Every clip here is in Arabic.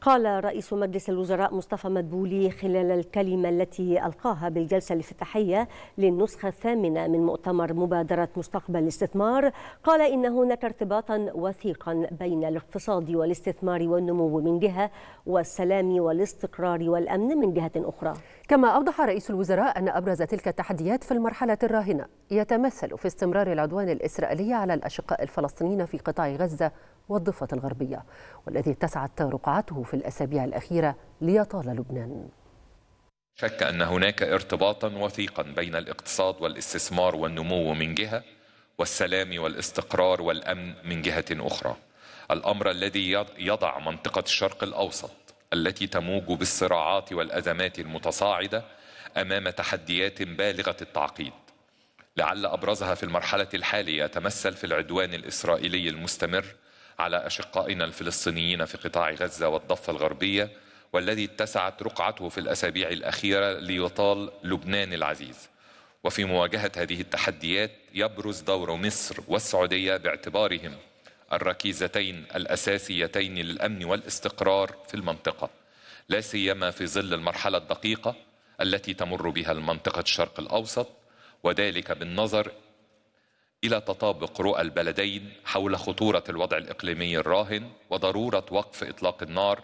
قال رئيس مجلس الوزراء مصطفى مدبولي خلال الكلمة التي ألقاها بالجلسة الافتتاحية للنسخة الثامنة من مؤتمر مبادرة مستقبل الاستثمار قال إن هناك ارتباطا وثيقا بين الاقتصاد والاستثمار والنمو من جهة والسلام والاستقرار والأمن من جهة أخرى كما أوضح رئيس الوزراء أن أبرز تلك التحديات في المرحلة الراهنة يتمثل في استمرار العدوان الإسرائيلي على الأشقاء الفلسطينيين في قطاع غزة والضفة الغربية والذي اتسعت رقعته في الأسابيع الأخيرة ليطال لبنان شك أن هناك ارتباطا وثيقا بين الاقتصاد والاستثمار والنمو من جهة والسلام والاستقرار والأمن من جهة أخرى الأمر الذي يضع منطقة الشرق الأوسط التي تموج بالصراعات والأزمات المتصاعدة أمام تحديات بالغة التعقيد لعل ابرزها في المرحله الحاليه يتمثل في العدوان الاسرائيلي المستمر على اشقائنا الفلسطينيين في قطاع غزه والضفه الغربيه والذي اتسعت رقعته في الاسابيع الاخيره ليطال لبنان العزيز. وفي مواجهه هذه التحديات يبرز دور مصر والسعوديه باعتبارهم الركيزتين الاساسيتين للامن والاستقرار في المنطقه لا سيما في ظل المرحله الدقيقه التي تمر بها المنطقه الشرق الاوسط وذلك بالنظر الى تطابق رؤى البلدين حول خطوره الوضع الاقليمي الراهن وضروره وقف اطلاق النار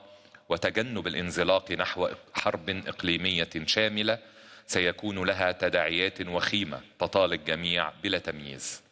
وتجنب الانزلاق نحو حرب اقليميه شامله سيكون لها تداعيات وخيمه تطال الجميع بلا تمييز